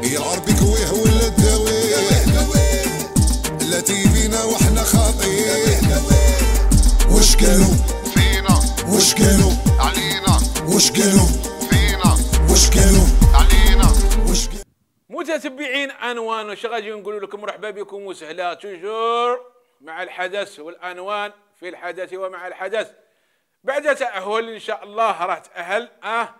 يعربك ويه ولا الدواء التي فينا وحنا خاطئين وش قالوا فينا وش قالوا علينا وش قالوا فينا وش قالوا علينا وش متتبعين انوان وشغاجي نقول لكم مرحبا بكم وسهلا تجور مع الحدث والانوان في الحدث ومع الحدث بعد تأهل إن شاء الله راه تأهل أه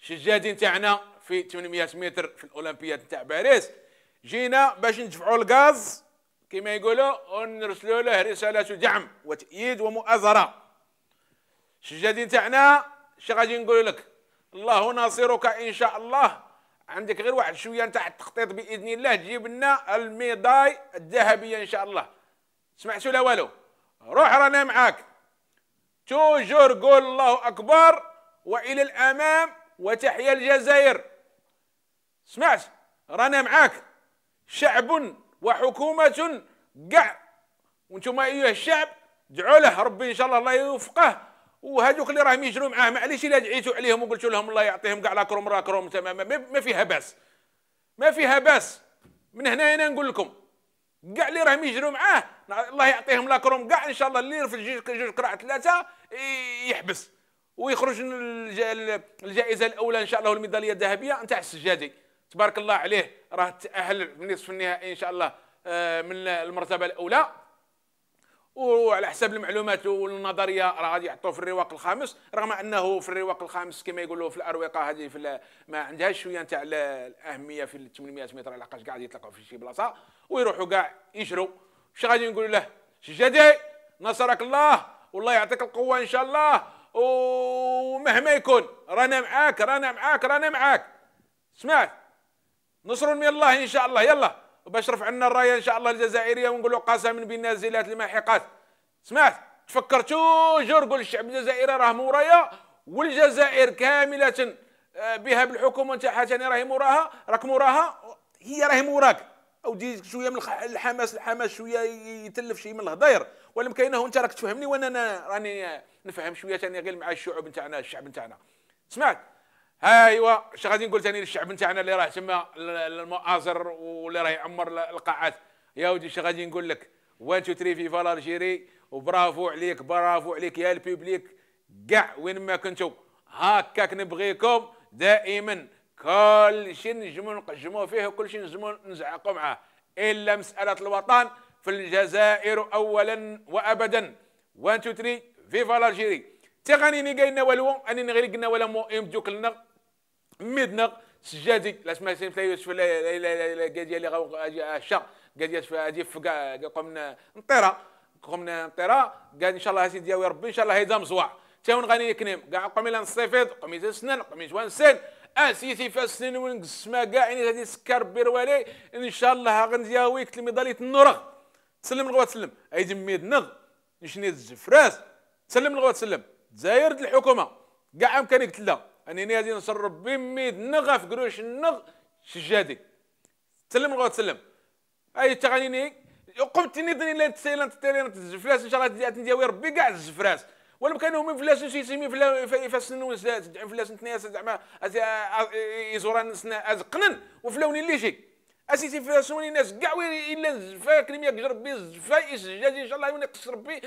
الشجادين تاعنا في 800 متر في الأولمبياد تاع باريس جينا باش ندفعوا الغاز كما يقولوا ونرسلوا له رسالة دعم وتأييد ومؤازرة الشجادين تاعنا شي غادي نقول لك الله ناصرك إن شاء الله عندك غير واحد شويه نتاع التخطيط باذن الله تجيب لنا الميداي الذهبيه ان شاء الله سمعتوا لا والو روح رانا معاك توجور قول الله أكبر وإلى الأمام وتحيا الجزائر سمعت رانا معاك شعب وحكومة كاع وانتم أيها الشعب دعوا له ربي إن شاء الله الله يوفقه وهذوك اللي راهم يجروا معاه معليش الا دعيتوا عليهم وقلتوا لهم الله يعطيهم كاع لاكروم راكروم تماما ما فيها باس ما فيها باس من هنا هنا نقول لكم كاع اللي راهم يجروا معاه الله يعطيهم لاكروم كاع ان شاء الله اللي في جوج قراع ثلاثه يحبس ويخرج الجائزه الاولى ان شاء الله الميداليه الذهبيه نتاع السجادي تبارك الله عليه راه تاهل من نصف النهائي ان شاء الله آه، من المرتبه الاولى وعلى حسب المعلومات والنظريه راه غادي يحطوه في الرواق الخامس رغم انه في الرواق الخامس كما يقولوا في الاروقه هذه في ما عندهاش شويه نتاع الاهميه في 800 متر لحقاش قاعد يطلقوا في شي بلاصه ويروحوا كاع يجروا واش غادي نقول له شجادي نصرك الله والله يعطيك القوه ان شاء الله ومهما يكون رانا معاك رانا معاك رانا معاك سمعت نصر من الله ان شاء الله يلا باش لنا الرايه ان شاء الله الجزائريه ونقولوا قسما بالنازلات الماحقات سمعت تفكر توجور قول الشعب الجزائري راه مورايا والجزائر كامله آه، بها بالحكومه نتاعها ثاني راهي موراها راك موراها هي راهي موراك او دي شويه من الحماس الحماس شويه يتلف شي من الهضير ولا كاينه انت راك تفهمني وانا راني نفهم شويه ثاني غير مع الشعوب نتاعنا الشعب نتاعنا سمعت ايوا اش غادي نقول ثاني للشعب نتاعنا اللي راه تما المؤازر واللي راه يعمر القاعات يا ودي اش غادي نقول لك 1 2 3 فيفا الجيري وبرافو عليك برافو عليك يا البوبليك كاع وين ما كنتو هكاك نبغيكم دائما كل شيء نجمو نقجمو فيه وكل شيء نجمو نزعقوا معاه الا مساله الوطن في الجزائر اولا وابدا وان تو 3 فيفا لالجيري تغني ني قالنا والو اني غير قلنا ولا مو ام دوك لنا ميدنا سجادي لا سمع سيف يوسف لا لا لا لا قاجي اللي غاو الشا آه، في هذه آه، فقا قمنا نطيرا قمنا نطيرا قال ان شاء الله سيدي يا ربي ان شاء الله هيدا مزوع تاون غاني كنيم كاع قمي لنصيفيد قمي سنن قمي جوان سن اسيتي فاسنين ونقسما كاع يعني هذه سكر ربي روالي ان شاء الله غنزياويك الميداليه ميداليه تسلم الغوا تسلم ايدي ميد نغ نشني الزفراس تسلم الغوا تسلم دزاير الحكومه كاع امكاني قلت لها انني غادي نصر ربي ميد نغ في قروش النغ شجادي تسلم الغوا تسلم اي تغنيني قمت ني لا تسيلان تسيلان الزفراس ان شاء الله غادي ربي كاع الزفراس ولا كانوا من فلاس سيسمي من فاسن وزاد دعم فلاس نتناس زعما يزوران سنا ازقنن وفلوني اللي جي اسيتي وني الناس كاع الا الزفا كلمه ربي به الزفا يسجاج ان شاء الله ينقص ربي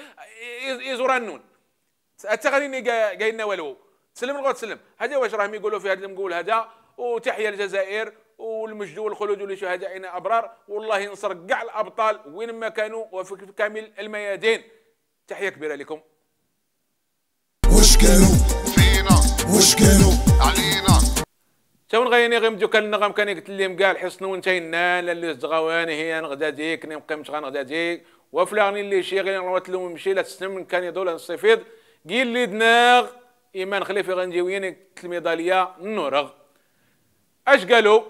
يزوران النون حتى غادي قايلنا والو تسلم الغوت تسلم هذا واش راهم يقولوا في هذا المقول هذا وتحيه الجزائر والمجد والخلود لشهدائنا ابرار والله ينصر كاع الابطال وين ما كانوا وفي كامل الميادين تحيه كبيره لكم كانوا فينا واش كانوا علينا تون غيني غير مديو كان كان قلت لهم كاع الحصن وانت النال اللي زغواني هي نغدا ديك ني مقيمش غنغدا ديك وفلاغني اللي شي غير نروت لهم نمشي لا تسلم كان يدول نصيفيض قيل لي دناغ ايمان خليفي غنديويني الميداليه نورغ اش قالوا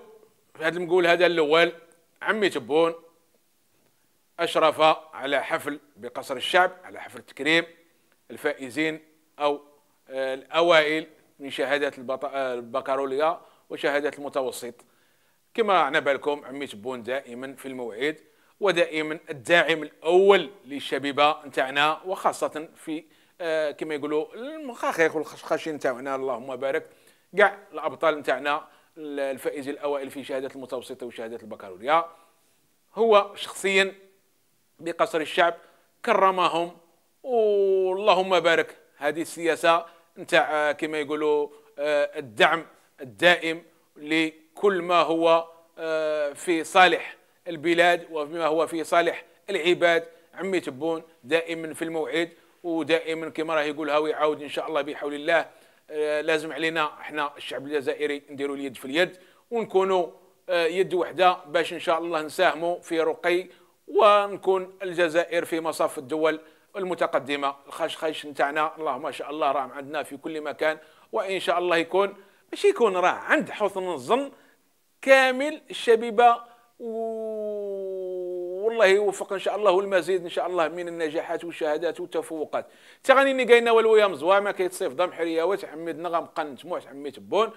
في هذا المقول هذا الاول عمي تبون اشرف على حفل بقصر الشعب على حفل تكريم الفائزين او الأوائل من شهادات البكالوريا وشهادات المتوسط كما عنا بالكم عمي تبون دائما في الموعد ودائما الداعم الأول للشبيبة نتاعنا وخاصة في آه، كما يقولوا المخاخيخ والخشخاشين نتاعنا اللهم بارك كاع الأبطال نتاعنا الفائز الأوائل في شهادات المتوسطة وشهادات البكالوريا هو شخصيا بقصر الشعب كرمهم واللهم بارك هذه السياسه نتاع آه، كما يقولوا آه، الدعم الدائم لكل ما هو آه، في صالح البلاد وما هو في صالح العباد عمي تبون دائما في الموعد ودائما كما راه يقولها ويعاود ان شاء الله بحول الله لازم علينا احنا الشعب الجزائري نديروا اليد في اليد ونكونوا يد وحده باش ان شاء الله نساهموا في رقي ونكون الجزائر في مصاف الدول المتقدمه الخشخيش نتاعنا الله ما شاء الله راه عندنا في كل مكان وان شاء الله يكون ماشي يكون راه عند حسن الظن كامل الشبيبه والله يوفق ان شاء الله والمزيد ان شاء الله من النجاحات والشهادات والتفوقات تغني نقاينا والويا مزوا ما كيتصيف ضم حريه وتحمد نغم قنت موح حميت بون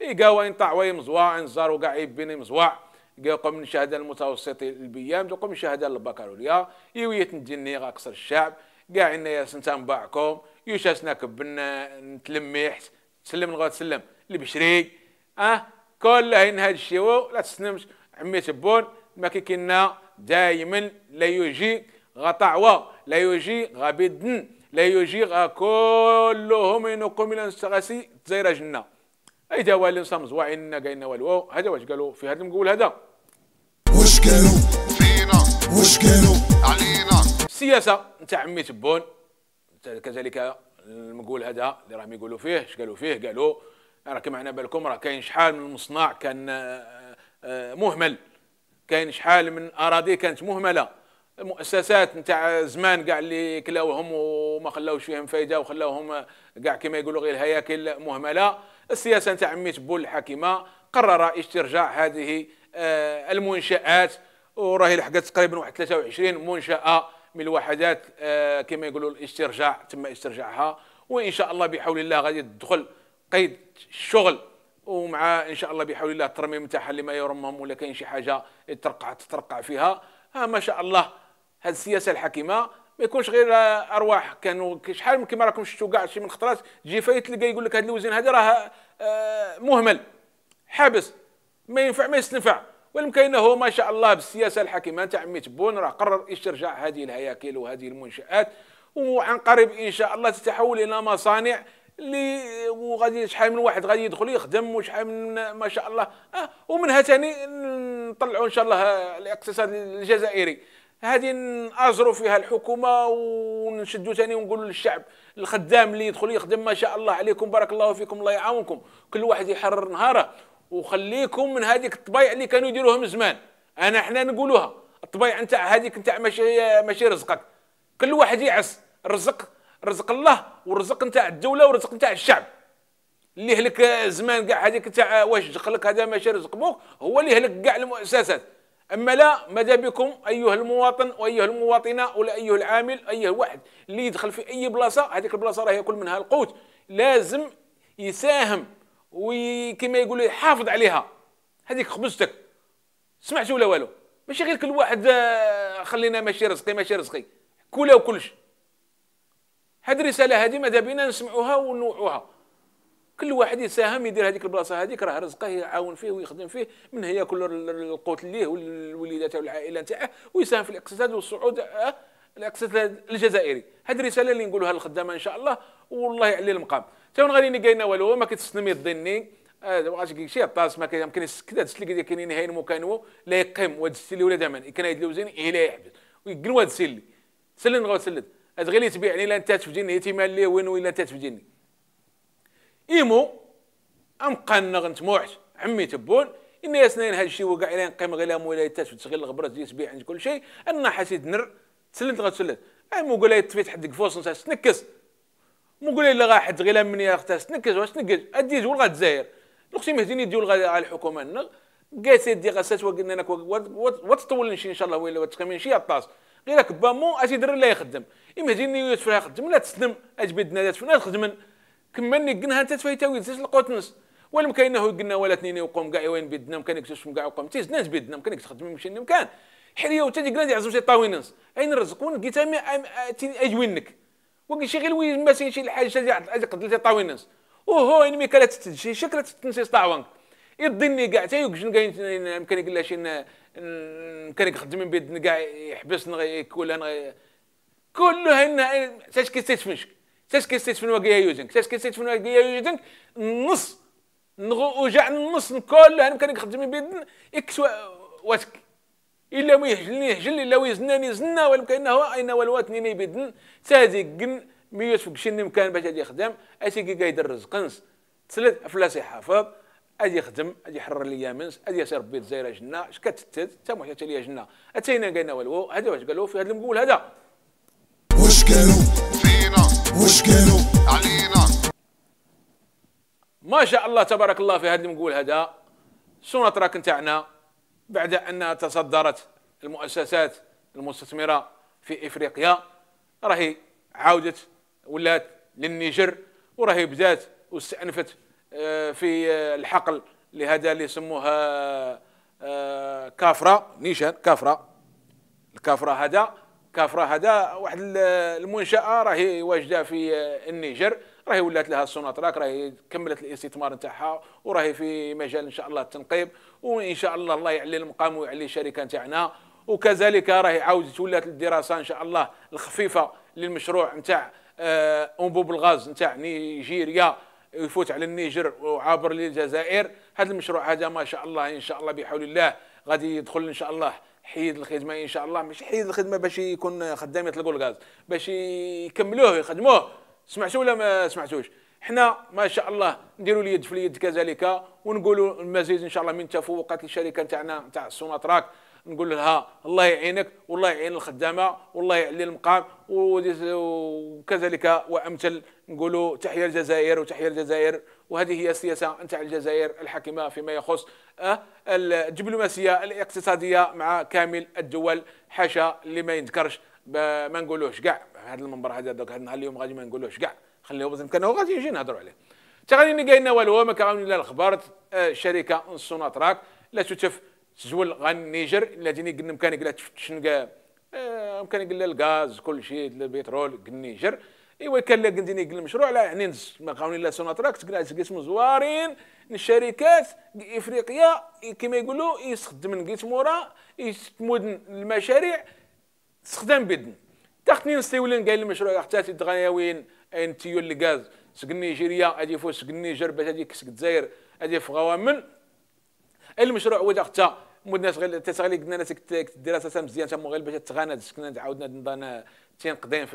إيقاوا إنطع ويمزوا إنزار وكاع يبيني مزوا قوم نشاهد المتوسط البيام قوم نشاهد البكالوريا يوية نديني اكثر الشعب كاع ان سنتان باعكم يوشاسنا كبنا نتلميح تسلم غا تسلم بشريك اه كل هين هاد الشيء لا تسلمش عمي تبون ما كي كنا دائما لا يجي غطعوه لا يجي غبدن لا يجي كلهم ينقوم الى نستغاسي تزايرا جنه اي دوالين صمز وعنا قاينا والو هذا واش قالوا في هذا المقول هذا واش قالوا فينا واش قالوا علينا السياسه نتاع عمي تبون كذلك المقول هذا اللي راهم يقولوا فيه اش قالوا فيه قالوا راكم معنا بالكم راه كاين شحال من مصنع كان آه، آه، مهمل كاين شحال من اراضي كانت مهمله مؤسسات نتاع زمان كاع اللي كلاوهم وما خلاوش فيهم فايده وخلاوهم كاع كما يقولوا غير هياكل مهمله السياسه نتاع عمي تبول الحاكمه قرر استرجاع هذه آه، المنشات وراهي لحقت تقريبا واحد 23 منشاه من الوحدات آه، كما يقولوا الاسترجاع تم استرجاعها وان شاء الله بحول الله غادي تدخل قيد الشغل ومع ان شاء الله بحول الله الترميم تاعها اللي ما يرمم ولا كاين شي حاجه ترقع تترقع فيها ما شاء الله هذه السياسه الحكيمه ما يكونش غير ارواح كانوا شحال كيما راكم شفتوا كاع شي من خطرات تجي فايت تلقى يقول لك هذا الوزن هذا راه آه، مهمل حابس ما ينفع ما يستنفع هو ما شاء الله بالسياسه الحكيمه تاع ميت بون راه قرر استرجاع هذه الهياكل وهذه المنشات وعن قريب ان شاء الله تتحول الى مصانع اللي وغادي شحال من واحد غادي يدخل يخدم وشحال من ما شاء الله آه ومنها ثاني نطلعوا ان شاء الله الاقتصاد الجزائري هذه نازروا فيها الحكومه ونشدوا ثاني ونقولوا للشعب الخدام اللي يدخل يخدم ما شاء الله عليكم بارك الله فيكم الله يعاونكم كل واحد يحرر نهاره وخليكم من هذيك الطبيعة اللي كانوا يديروهم زمان انا حنا نقولوها الطبيعة نتاع هذيك نتاع ماشي ماشي رزقك كل واحد يعس الرزق رزق الله ورزق نتاع الدوله ورزق نتاع الشعب اللي هلك زمان كاع هذيك تاع واش دخلك هذا ماشي رزق بوك هو اللي هلك كاع المؤسسات اما لا ماذا بكم ايها المواطن وايها المواطنه ولا ايها العامل ايها واحد اللي يدخل في اي بلاصه هذيك البلاصه راه ياكل منها القوت لازم يساهم وكما يقولوا يحافظ عليها هذيك خبزتك سمعت ولا والو ماشي غير كل واحد آه، خلينا ماشي رزقي ماشي رزقي كولا وكلش هذه الرساله هذه ماذا بينا نسمعوها ونوعوها كل واحد يساهم يدير هذيك البلاصه هذيك راه رزقه يعاون فيه ويخدم فيه من هي كل القوت ليه والوليدات والعائله نتاعه ويساهم في الاقتصاد والصعود آه، الاقتصاد الجزائري هذه الرساله اللي نقولها للخدامه ان شاء الله والله يعلي المقام تو غادي نلقينا والو ما كيتسلم يظني هذا آه، واش شي طاس ما كاين كذا تسلك ديال كاين نهاين مكانو لا يقيم واد السلي ولا دمن كان يدلو زين إيه لا يحبس ويقن واد السلي سلن غو سلد هذا غير يتبيعني لا انت تفجيني تيمال ليه وين ولا انت تفجيني إيمو أم قان موحت عمي تبون إن ياسنين هاد الشيء وكاع إلا قيم غير لام ولا يتاس وتشغل الغبرات ديال سبيع عند كل شيء أنا حسيت نر تسلمت غتسلنت أي مو قول تفيت حدك فوس نتا تنكس مو قول إلا غا حد غير من يا اختي تنكس واش تنكس أدي زول غتزاير نقصي مهديني ديول على الحكومة نغ قالت يدي غسات وقلنا لك وتطول نشي ان شاء الله ولا تخمين شي طاس غير كبا مو در لا يخدم إيمو جيني يوسف يخدم لا تسلم اجبد نادات فناس خدمن كماني قنها انت تفايتاوي تزيد القوتنس ولا مكاين هو قلنا ولا اثنين يقوم كاع وين بيدنا مكان يكتشف كاع وقام تيز ناس بيدنا مكان تخدم مشي مكان حريه وتجي قلنا يعزم شي طاوينس اين رزقون قيتا اجوينك وكي شي غير وي مثلا شي الحاجه تاع عاد قد لي طاوينس وهو ان ميكالا تتجي شكرا تنسي طاوانك يضني كاع تا يوجن كاين مكان يقول شي مكان يخدم بيدنا كاع يحبس كولا كله هنا تاش كي تتفنشك تسكي ستيت فين واقيه يوزنك تسكي ستيت فين واقيه يوزنك النص نغو وجع النص الكل انا كان نخدم بيدن اكس واتك الا ما يهجلني يهجل الا ويزناني زنا ولكن هو اين والواتني ني بيدن تازي كن ميوس فوق شني مكان باش غادي يخدم اسيكي كايد الرزقنس تسلت افلاسي حافظ اجي يخدم اجي يحرر ليا منس اجي يسير ربي الجزائر جنا اش كتتت تا محيت ليا جنا اتينا قالنا والو هذا واش قالوا في هذا المقول هذا واش قالوا وش قالوا علينا ما شاء الله تبارك الله في هذا المقول هذا شنو تراك نتاعنا بعد أنها تصدرت المؤسسات المستثمرة في إفريقيا راهي عاودت ولات للنيجر وراهي بدات واستأنفت آه، في الحقل لهذا اللي يسموها آه، كافرة نيشان كافرة الكافرة هذا كافرا هذا واحد المنشاه راهي واجده في آه، النيجر راهي ولات لها السوناتراك راهي كملت الاستثمار نتاعها وراهي في مجال ان شاء الله التنقيب وان شاء الله الله يعلي المقام ويعلي الشركه نتاعنا وكذلك راهي عاودت ولات الدراسه ان شاء الله الخفيفه للمشروع نتاع آه، انبوب الغاز نتاع نيجيريا يفوت على النيجر وعابر للجزائر هذا المشروع هذا ما شاء الله ان شاء الله بحول الله غادي يدخل ان شاء الله حيد الخدمه ان شاء الله مش حيد الخدمه باش يكون خدام يطلقوا الغاز باش يكملوه يخدموه سمعتوا ولا ما سمعتوش حنا ما شاء الله نديروا اليد في اليد كذلك ونقولوا المزيد ان شاء الله من تفوقات الشركه نتاعنا نتاع سوناتراك نقول لها الله يعينك والله يعين الخدامه والله يعلي المقام وكذلك وامثل نقولوا تحيه الجزائر وتحيه الجزائر وهذه هي السياسة نتاع الجزائر الحاكمة فيما يخص آه، الدبلوماسية الاقتصادية مع كامل الدول حاشا اللي ما ينذكرش ما نقولوش كاع هذا المنبر هذا دوك هذا النهار اليوم غادي ما نقولوش كاع خليه بزاف كانوا غادي يجي نهضروا عليه تا غادي لقينا والو ما كان الا الخبر آه، شركه سوناتراك لا تتف تزول غان النيجر الذي قلنا مكان قلت شنو كان قلنا الغاز كل شيء البترول النيجر ايوا كان لا قلت لك المشروع لا يعني ما قاوني لا سوناتراك قسم زوارين الشركات افريقيا كما يقولوا يستخدم قيت مورا يستمودن المشاريع تستخدم بدن تاختني نستيولن قال المشروع حتى تدغياوين ان تيول الغاز سكن نيجيريا ادي فوس سكن نيجر باش ادي كسك الجزائر ادي في غوامن المشروع هو حتى مود مودنا شغل تسغلي قلنا ناس الدراسه مزيان تما غير باش تغنى تسكن عاودنا نضان تين قدام في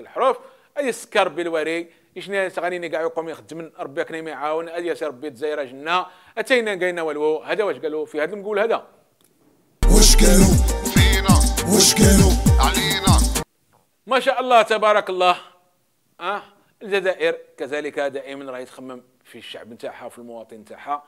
الحروف اي السكر بالوري ناس غني كاع يقوم يخدم ربي كنا يعاون ادي ربي الجزائر جنة اتينا كاينا والو هذا واش قالوا في هذا المقول هذا واش قالوا فينا واش قالوا علينا ما شاء الله تبارك الله اه الجزائر كذلك دائما راهي تخمم في الشعب نتاعها في المواطن نتاعها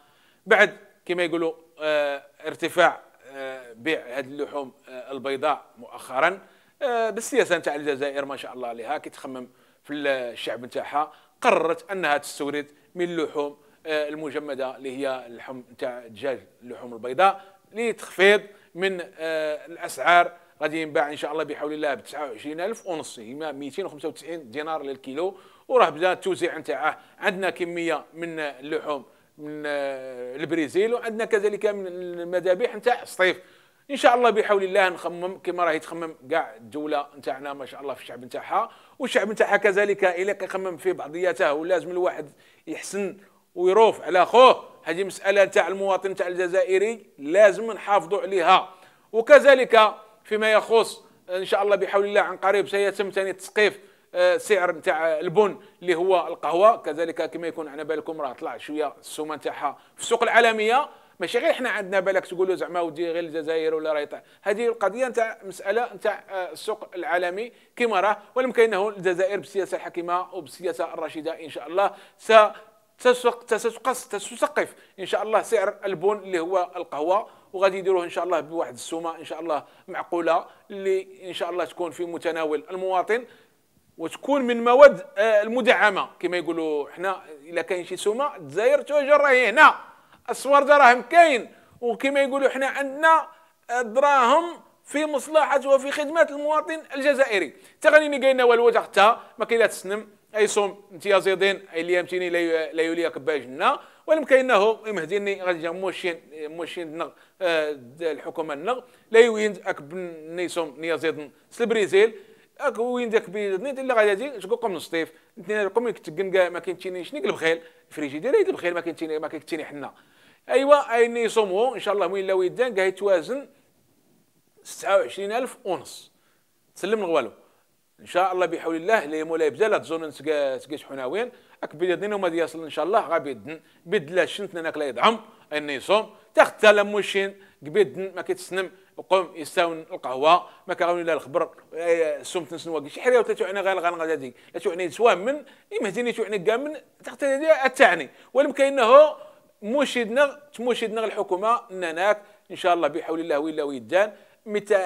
بعد كما يقولوا آه ارتفاع آه بيع هذه اللحوم آه البيضاء مؤخرا آه، بالسياسه نتاع الجزائر ما شاء الله عليها كي تخمم في الشعب نتاعها قررت انها تستورد من اللحوم آه، المجمده اللي هي اللحم نتاع الدجاج اللحوم البيضاء لتخفيض من آه، الاسعار غادي ينباع ان شاء الله بحول الله ب 29000 ونص هي 295 دينار للكيلو وراه بدا التوزيع نتاعه عندنا كميه من اللحوم من آه، البرازيل وعندنا كذلك من المذابح نتاع الصيف ان شاء الله بحول الله نخمم كما راهي تخمم كاع الدوله نتاعنا ما شاء الله في الشعب نتاعها والشعب نتاعها كذلك الا كيخمم في بعضياته ولازم الواحد يحسن ويروف على خوه هذه مساله تاع المواطن تاع الجزائري لازم نحافظوا عليها وكذلك فيما يخص ان شاء الله بحول الله عن قريب سيتم ثاني تسقيف آه، سعر نتاع البن اللي هو القهوه كذلك كما يكون على بالكم راه طلع شويه السومه نتاعها في السوق العالميه ماشي غير حنا عندنا بالك تقولوا زعما ودي غير الجزائر ولا راهي هذه القضيه نتاع مساله نتاع آه، السوق العالمي كما راه ولكن انه الجزائر بالسياسه الحكيمه وبالسياسه الرشيده ان شاء الله س تسقف تسقف ان شاء الله سعر البن اللي هو القهوه وغادي يديروه ان شاء الله بواحد السومه ان شاء الله معقوله اللي ان شاء الله تكون في متناول المواطن وتكون من مواد آه، المدعمه كما يقولوا حنا الا كاين شي سومه الجزائر تجر راهي هنا اسوار دراهم كاين وكما يقولوا حنا عندنا آه، دراهم في مصلحه وفي خدمه المواطن الجزائري تغنيني غادي كاين والو حتى ما كاين لا تسنم اي صوم انت زيدين اي اللي يمتيني لا يولي ولم ولمكينه مهديني غادي موشين موشين نغ آه، الحكومه النغ لا يوين اكبني صوم نيا زيدن سلبريزيل اك وين داك بيدني اللي غادي يجي شكون قوم نصطيف نتينا قوم يكتقن ما كاين تيني شنيك البخيل الفريجيدير البخيل ما كاين تيني ما كاين تيني حنا ايوا اين يصوموا ان شاء الله وين لا ويدان قاعد يتوازن 26000 ونص تسلم الغوالو ان شاء الله بحول الله اللي مولاي لا تزون تقيس حناوين اكبر يدين وما يصل ان شاء الله غابدن بدلا شنتنا ناكلا يدعم ان يصوم تخت موشين قبيد ما كيتسنم وقوم يستاون القهوه ما كاغون لا الخبر سوم تنسنوا شي حريه تعني غير غان غادي لا تعني سوا من يمهديني تعني كامل تحت التعني والمكاين كانه مشيدنا تمشيدنا الحكومه نناك ان شاء الله بحول الله ولا ويدان متى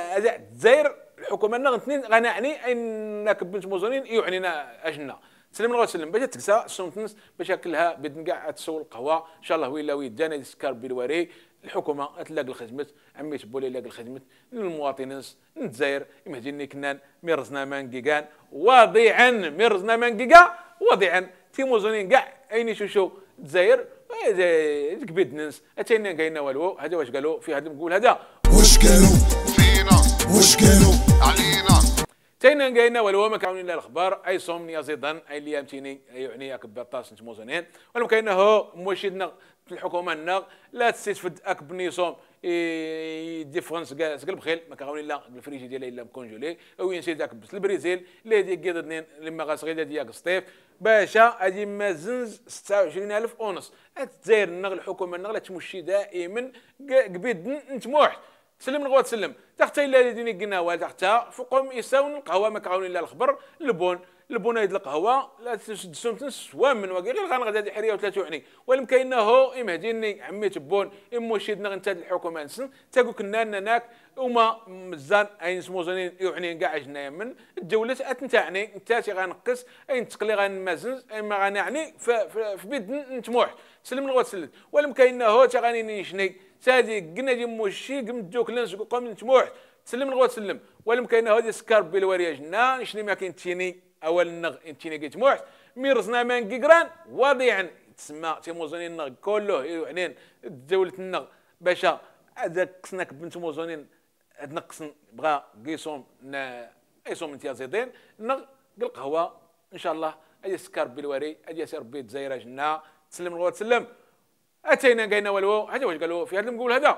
زير الحكومه نغ اثنين غنعني انك بنت مزونين يعنينا اجنا سلم الله وسلم باش تكسا سونتنس باش اكلها بدن كاع تسول القهوه ان شاء الله ولا ويدان يسكر بالوري الحكومه تلاقي الخدمه عمي تبولي لاقي الخدمه للمواطنين نتزاير مهجيني كنان ميرزنا من كيكان واضعا ميرزنا من كيكا واضعا تيموزونين كاع عيني شوشو تزاير تكبيد الناس اتينا قايلنا والو هذا واش قالوا في هذا نقول هذا واش قالوا فينا واش قالوا علينا تينا قايلنا والو ما كاين الا الاخبار اي صومني زيدا اي اللي يمتيني يعني اكبر طاس زنين ولو كاين هو مشيدنا في الحكومه لنا لا تستفد اكبني صوم ديفرنس كاع سكل بخيل ما كغاوني لا الفريجي ديالها الا مكونجولي او ينسي داك بس البريزيل اللي ديك كيد اثنين لما غاسغيدا ياك السطيف باشا هادي ما زنز 26000 اونص تزاير النغل الحكومه النغل تمشي دائما قبيد نتموح سلم الغوا تسلم تحت الا ديني قناوه تحت فوقهم يساون القهوه ما كعاون لا الخبر البون البنايد القهوه لا تسد سوا من وكي غير غنغدا هذه حريه وعني ولم كاينه يمهديني عمي تبون ام شيدنا غنتا الحكومه نسن تاكو كنا ناك وما مزان اين سموزنين يعني كاع جنا من الدوله اتنتعني انت غنقص اين تقلي غنمازن اين ما غنعني في بيد نتموح تسلم لغوا تسلم ولم كاينه تا غاني نيشني تادي قنا جي موشي قمدوك لنسك قوم نتموح تسلم لغوا تسلم ولم كاينه هذه سكار جنا نشني ما كاين تيني اول النغ امتينا كيتموح ميرزنا مان كيكران وضيعا تسمى تيموزونين النغ كله إيوه، يعني دولة النغ باشا هذا كسناك بنت موزونين نقص بغا قيسوم قيسوم زيدين نغ القهوة ان شاء الله اجي سكر بالوري اجي سير ربي تزايره جنا تسلم الغوا تسلم اتينا قاينا والو هذا واش قالوا في هذا المقول هذا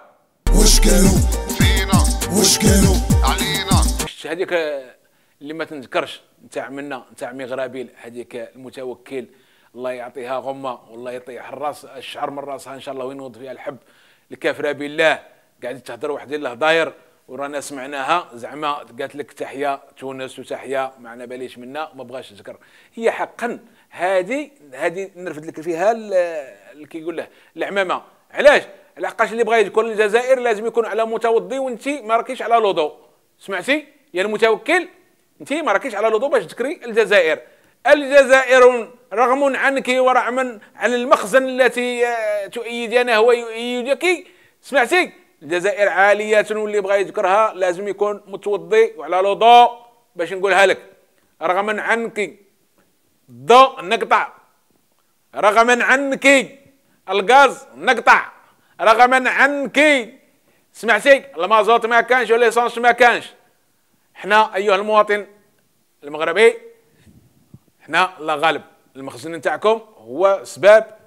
واش قالوا فينا واش قالوا علينا هذيك اللي ما تنذكرش نتاع منا نتاع مغربيل هذيك المتوكل الله يعطيها غمه والله يطيح الراس الشعر من راسها ان شاء الله وينوض فيها الحب الكافره بالله قاعد تهضر واحد داير ورانا سمعناها زعما قالت لك تحيا تونس وتحيا معنا باليش منا ما بغاش تذكر هي حقا هذه هذه نرفد لك فيها اللي كيقول له العمامه علاش لحقاش اللي بغى يذكر الجزائر لازم يكون على متوضي وانت ما راكيش على لوضو سمعتي يا المتوكل ما راكيش على باش تكري الجزائر الجزائر رغم عنك ورغم عن المخزن التي آه، تؤيدنا هو يؤيدك سمعتي الجزائر عالية واللي بغى يذكرها لازم يكون متوضي وعلى الوضوء باش نقولها لك رغم عنك الضوء نقطع رغم عنك الغاز نقطع رغم عنك سمعتي المازوت ما كانش وليسانس ما كانش احنا ايها المواطن المغربي احنا الله غالب المخزن نتاعكم هو سباب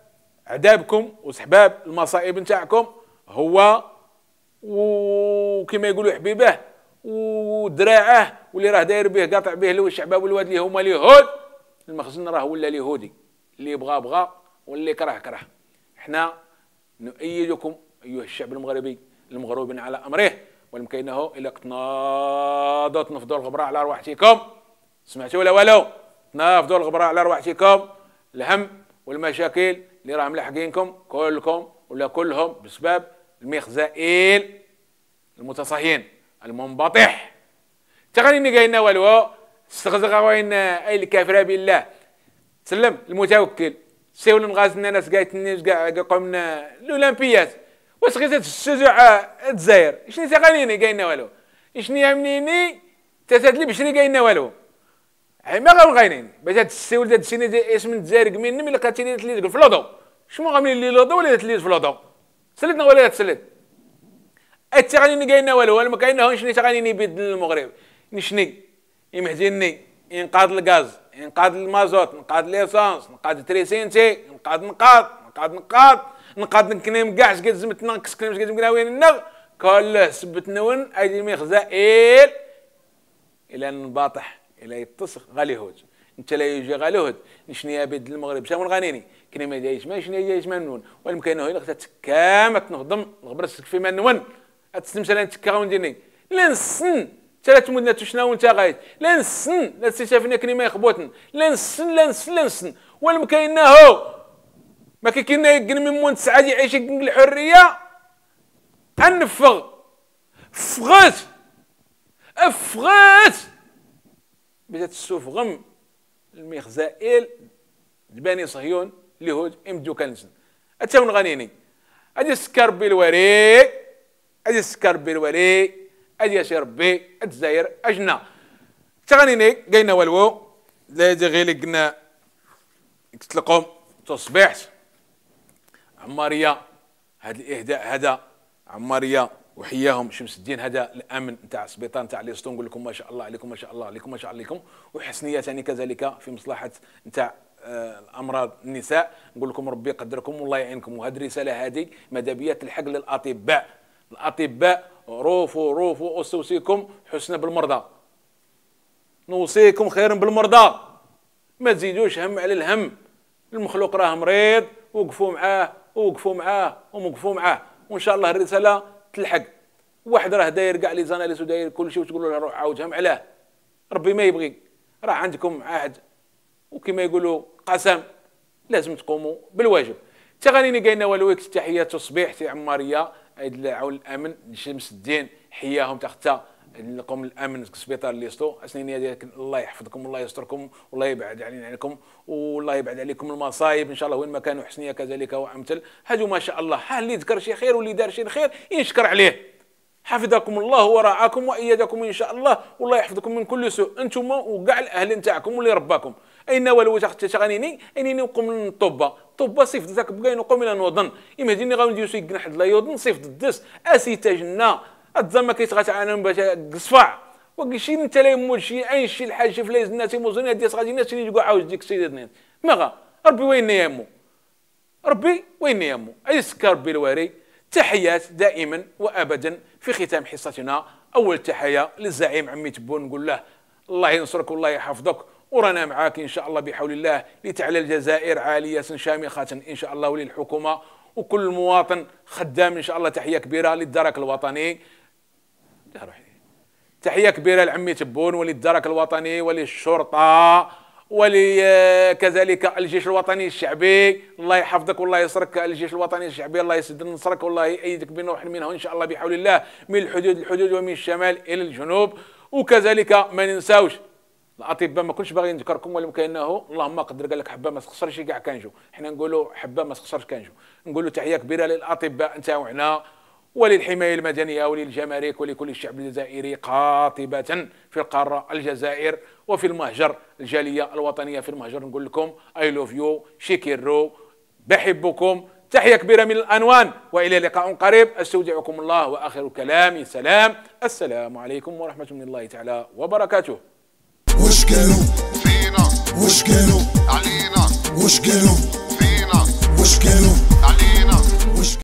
عذابكم وسحباب المصائب نتاعكم هو وكما يقولوا حبيبه ودراعه واللي راه داير به قاطع به الشعباب والواد اللي هما اليهود المخزن راه ولا اليهودي اللي بغى بغى واللي كره كره احنا نؤيدكم ايها الشعب المغربي المغروبين على امره والمكينه الى قتناض تنفضوا الغبراء على رواحتكم سمعتوا ولا والو تنافضوا الغبراء على رواحتكم الهم والمشاكل اللي راهم لاحقينكم كلكم ولا كلهم بسبب المخزائل المتصهين المنبطح تغنيني قايلنا والو استغزغ وين اي الكافره بالله سلم المتوكل سيول نغازنا ناس قايتني قومنا الاولمبيات واش غير تشجع آه، الجزائر شنو تغنيني كاينة والو شنو يمنيني تاتلي بشري كاينة والو هاي ما غنغينين باش هاد ولد هاد السيني اسم الجزائر كمين من لقاتيني تلي في لودو شنو غاملي لي لودو ولا تلي في لودو سلتنا ولا تسلت غانيني كاينة والو ولا ما كاينهمش شنو تغنيني بيد المغرب نشني يمهديني ينقاد الغاز ينقاد المازوت ينقاد ليسانس ينقاد تريسينتي ينقاد نقاد ينقاد نقاد نقاد نكنيم كاع شكد زمتنا نكسكنيم شكد وين النغ كل سبت نون ايدي مي زائل الى نباطح الى يتصخ غالي هوج انت لا يجي غالي هوج نشني بيد المغرب شنو غانيني كنا ما جايش ما شني جايش ما نون والمكان هو تكام تكامة تنهضم غبرسك في ما نون اتستمشى نتكاون ونديني لا نسن تلا تمدنا تشنا وانت غايت لا نسن لا سي كني ما يخبوتن لا نسن لا نسن لا نسن والمكاين هو ما كاين يقن من مون تسعة يعيش يقن الحرية أنفغ فغت أفغت بدات غم الميخزائيل الباني صهيون اليهود امدو حتى من غنيني ادي سكر بالوري ادي سكر بالوري ادي يا ربي الجزائر اجنا تغنيني كاينه والو لا يجي غير قلنا تطلقهم تصبحت عماريه هذا الاهداء هذا عماريه وحياهم شمس الدين هذا الامن نتاع السبيطار نتاع ليستون نقول لكم ما شاء الله عليكم ما شاء الله عليكم ما شاء الله عليكم وحسنيه ثاني كذلك في مصلحه نتاع الامراض آه، النساء نقول لكم ربي يقدركم والله يعينكم وهذه الرساله هذه ماذا بيا تلحق للاطباء الاطباء روفوا روفوا استوصيكم حسنا بالمرضى نوصيكم خيرا بالمرضى ما تزيدوش هم على الهم المخلوق راه مريض وقفوا معاه ووقفوا معاه وموقفوا معاه وان شاء الله الرساله تلحق واحد راه داير كاع لي زاناليس وداير كل شيء وتقول له روح عاودهم علاه ربي ما يبغي راه عندكم عهد وكما يقولوا قسم لازم تقوموا بالواجب تغانيني كاينه والويك تحيات تصبيح تي عماريه عيد العون الامن شمس الدين حياهم تختا لكم الامن في سبيطار ليستو اسنانيه الله يحفظكم والله يستركم والله يبعد علينا يعني عليكم والله يبعد عليكم المصايب ان شاء الله وين ما كانوا حسنيه كذلك وامثل هادو ما شاء الله ها اللي ذكر شي خير واللي دار شي خير يشكر عليه حفظكم الله ورعاكم وايدكم ان شاء الله والله يحفظكم من كل سوء انتم وكاع الاهل نتاعكم واللي رباكم اين ولو تغنيني اين نقوم للطبه طبه صيفط ذاك بقى نقوم الى نوضن يمهديني ديني غادي يسيق حد لا يوضن صيفط الدس اسي تجنا كيتغات على باش الصفاع وكشي انت لا يمول شي عين شي الحاج شي فلايز الناس يموزون هادي صغادي الناس اللي يقول عاوز ديك السيده دنين ماغا ربي وين يامو ربي وين يامو اي سكر ربي الواري تحيات دائما وابدا في ختام حصتنا اول تحيه للزعيم عمي تبون نقول له الله ينصرك والله يحفظك ورانا معاك ان شاء الله بحول الله لتعلى الجزائر عاليه شامخه ان شاء الله وللحكومه وكل مواطن خدام ان شاء الله تحيه كبيره للدرك الوطني روحي تحيه كبيره لعمي تبون وللدرك الوطني وللشرطه ولكذلك آه، الجيش الوطني الشعبي الله يحفظك والله يسرك الجيش الوطني الشعبي الله يسد نصرك والله يأيدك بنا وحنا منه إن شاء الله بحول الله من الحدود الحدود ومن الشمال إلى الجنوب وكذلك ما ننساوش الاطباء ما كنتش باغي نذكركم ولكن كانه اللهم قدر قال لك حبه ما تخسرش كاع كانجو حنا نقولوا حبه ما تخسرش كانجو نقولوا تحيه كبيره للاطباء نتاعنا وللحماية المدنية وللجمارك ولكل الشعب الجزائري قاطبة في القارة الجزائر وفي المهجر الجالية الوطنية في المهجر نقول لكم اي لوف يو شكرو بحبكم تحية كبيرة من الأنوان وإلى لقاء قريب أستودعكم الله وآخر كلامي سلام السلام عليكم ورحمة الله تعالى وبركاته وش قالوا فينا وش قالوا علينا وش قالوا فينا وش قالوا